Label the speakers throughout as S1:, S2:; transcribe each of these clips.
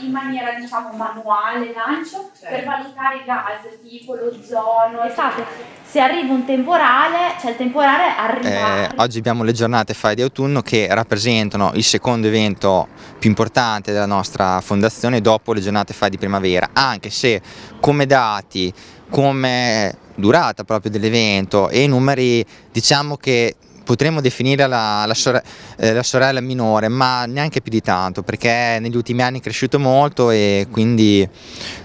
S1: in maniera diciamo manuale lancio certo. per valutare i gas tipo l'ozono esatto se arriva un temporale cioè il temporale arriva eh, oggi abbiamo le giornate fai di autunno che rappresentano il secondo evento più importante della nostra fondazione dopo le giornate fai di primavera anche se come dati come durata proprio dell'evento e i numeri diciamo che potremmo definire la, la, sore, eh, la, sorella minore, ma neanche più di tanto, perché negli ultimi anni è cresciuto molto e quindi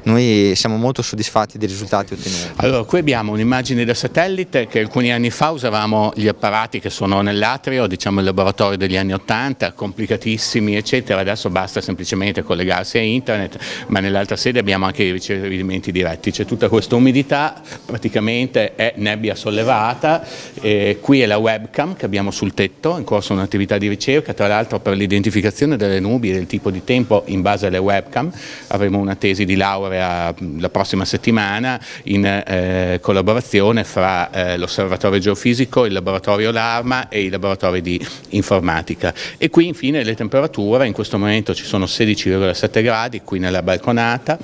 S1: noi siamo molto soddisfatti dei risultati ottenuti. Allora, qui abbiamo
S2: un'immagine da satellite che alcuni anni fa usavamo gli apparati che sono nell'atrio, diciamo il laboratorio degli anni 80, complicatissimi eccetera, adesso basta semplicemente collegarsi a internet, ma nell'altra sede abbiamo anche i ricevimenti diretti, c'è tutta questa umidità, praticamente è nebbia sollevata, eh, qui è la webcam Farm che abbiamo sul tetto, in corso un'attività di ricerca, tra l'altro per l'identificazione delle nubi e del tipo di tempo in base alle webcam, avremo una tesi di laurea mm, la prossima settimana in eh, collaborazione fra eh, l'osservatorio geofisico, il laboratorio Larma e i laboratori di informatica. E qui infine le temperature, in questo momento ci sono 16,7 gradi qui nella balconata,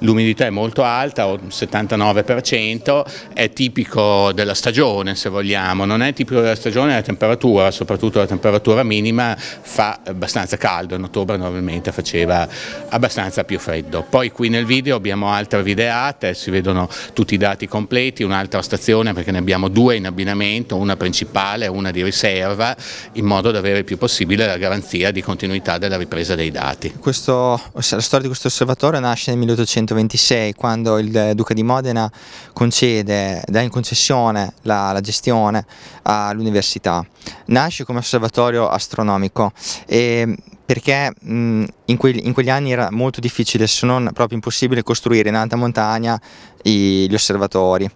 S2: l'umidità è molto alta, 79%, è tipico della stagione se vogliamo, non è tipico della stagione diminuzione della temperatura, soprattutto la temperatura minima fa abbastanza caldo, in ottobre normalmente faceva abbastanza più freddo. Poi qui nel video abbiamo altre videate, si vedono tutti i dati completi, un'altra stazione perché ne abbiamo due in abbinamento, una principale e una di riserva, in modo da avere il più possibile la garanzia di continuità della ripresa dei dati.
S1: Questo, la storia di questo osservatorio nasce nel 1826 quando il duca di Modena concede, dà in concessione la, la gestione all'università dell'università. Nasce come osservatorio astronomico e mm, perché mh, mm, in, que in, quegli anni era molto difficile, se non proprio impossibile, costruire in alta montagna i, gli osservatori.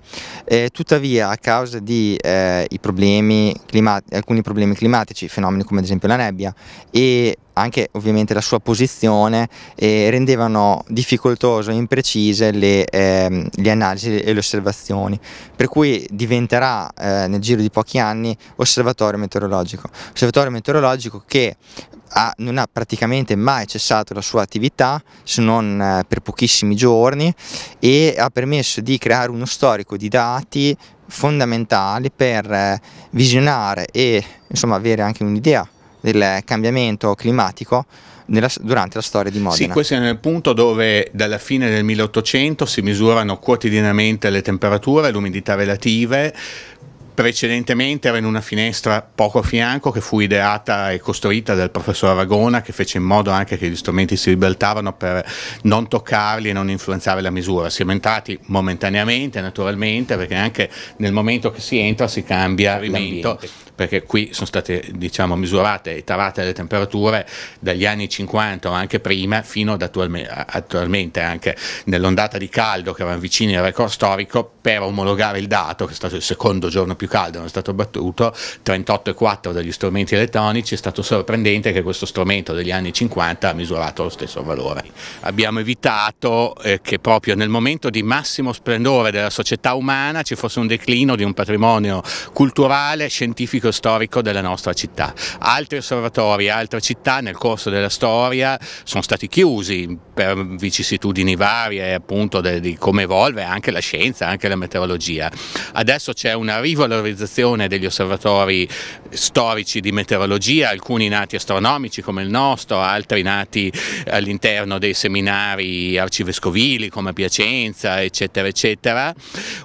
S1: Eh, tuttavia a causa di eh, problemi alcuni problemi climatici, fenomeni come ad esempio la nebbia e anche ovviamente la sua posizione eh, rendevano difficoltoso e imprecise le, ehm, le, analisi e le osservazioni, per cui diventerà eh, nel giro di pochi anni osservatorio meteorologico. Osservatorio meteorologico che ha, non ha praticamente mai cessato la sua attività se non eh, per pochissimi giorni e ha permesso permesso di creare uno storico di dati fondamentali per eh, visionare e insomma, avere anche un'idea del cambiamento climatico nella, durante la storia di Modena. Sì, questo
S2: è nel punto dove dalla fine del 1800 si misurano quotidianamente le temperature, l'umidità relative, precedentemente era in una finestra poco a fianco che fu ideata e costruita dal professor Aragona che fece in modo anche che gli strumenti si ribaltavano per non toccarli e non influenzare la misura. Siamo entrati momentaneamente naturalmente perché anche nel momento che si entra si cambia il perché qui sono state diciamo, misurate e tarate le temperature dagli anni 50 o anche prima fino ad attualme attualmente, anche nell'ondata di caldo che erano vicini al record storico, per omologare il dato, che è stato il secondo giorno più caldo, non è stato battuto, 38,4 dagli strumenti elettronici, è stato sorprendente che questo strumento degli anni 50 ha misurato lo stesso valore. Abbiamo evitato eh, che proprio nel momento di massimo splendore della società umana ci fosse un declino di un patrimonio culturale, scientifico, archeologico storico della nostra città. Altri osservatori, altre città nel corso della storia sono stati chiusi per vicissitudini varie appunto di come evolve anche la scienza, anche la meteorologia. Adesso c'è una rivalorizzazione degli osservatori storici di meteorologia, alcuni nati astronomici come il nostro, altri nati all'interno dei seminari arcivescovili come Piacenza, eccetera, eccetera.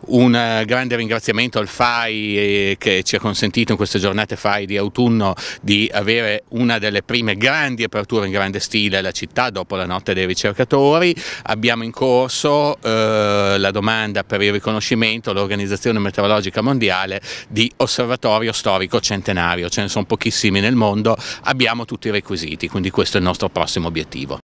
S2: Un eh, grande ringraziamento al FAI eh, che ci ha consentito in questo queste giornate fai di autunno di avere una delle prime grandi aperture in grande stile alla città dopo la notte dei ricercatori, abbiamo in corso eh, la domanda per il riconoscimento all'Organizzazione Meteorologica Mondiale di osservatorio storico centenario, ce ne sono pochissimi nel mondo, abbiamo tutti i requisiti, quindi questo è il nostro prossimo obiettivo.